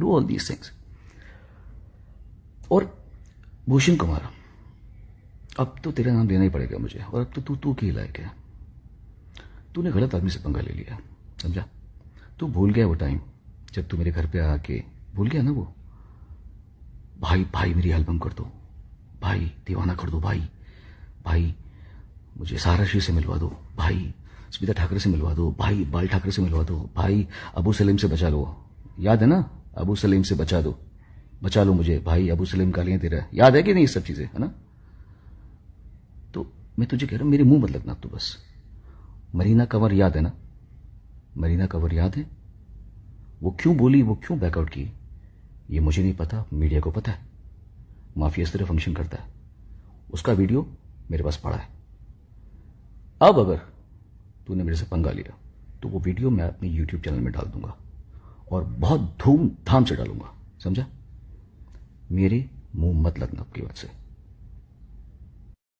do all these things. और भूषण कुमार अब तो तेरा नाम लेना ही पड़ेगा मुझे और अब तो तू तू के लायक है तूने गलत आदमी से पंगा ले लिया समझा तू भूल गया वो टाइम जब तू मेरे घर पे आके भूल गया ना वो भाई भाई मेरी एल्बम कर दो भाई दीवाना कर दो भाई भाई मुझे सारा शी से मिलवा दो भाई स्मिता ठाकरे से मिलवा दो भाई बाल ठाकरे से मिलवा दो भाई अबू सलीम से बचा लो याद है ना अबू सलीम से बचा दो बचा लो मुझे भाई अबू सलीम गालियां दे रहा है याद है कि नहीं ये सब चीजें है ना तो मैं तुझे कह रहा हूं मेरे मुंह मत लगना तू तो बस मरीना कंवर याद है ना मरीना कंवर याद है वो क्यों बोली वो क्यों बैकआउट की ये मुझे नहीं पता मीडिया को पता है माफिया इस तरह फंक्शन करता है उसका वीडियो मेरे पास पड़ा है अब अगर तूने मेरे से पंगा लिया तो वो वीडियो मैं अपने यूट्यूब चैनल में डाल दूंगा और बहुत धूमधाम से डालूंगा समझा मेरे मुंह मत लगना आपकी बात से